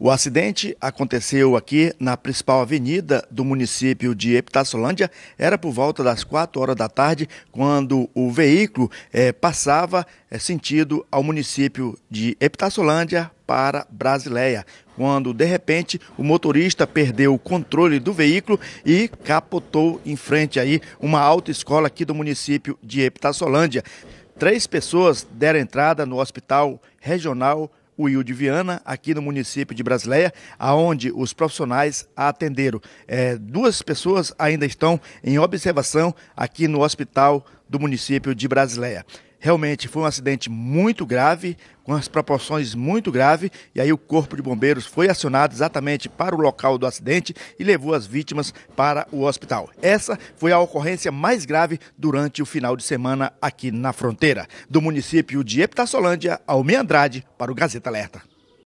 O acidente aconteceu aqui na principal avenida do município de Epitaçolândia. Era por volta das 4 horas da tarde, quando o veículo eh, passava eh, sentido ao município de Epitaçolândia para Brasileia, quando de repente o motorista perdeu o controle do veículo e capotou em frente aí uma autoescola aqui do município de Epitaçolândia. Três pessoas deram entrada no hospital regional Wilde Viana, aqui no município de Brasileia, aonde os profissionais a atenderam. É, duas pessoas ainda estão em observação aqui no hospital do município de Brasileia realmente foi um acidente muito grave, com as proporções muito graves, e aí o Corpo de Bombeiros foi acionado exatamente para o local do acidente e levou as vítimas para o hospital. Essa foi a ocorrência mais grave durante o final de semana aqui na fronteira, do município de Epitaçolândia ao Meandrade, para o Gazeta Alerta.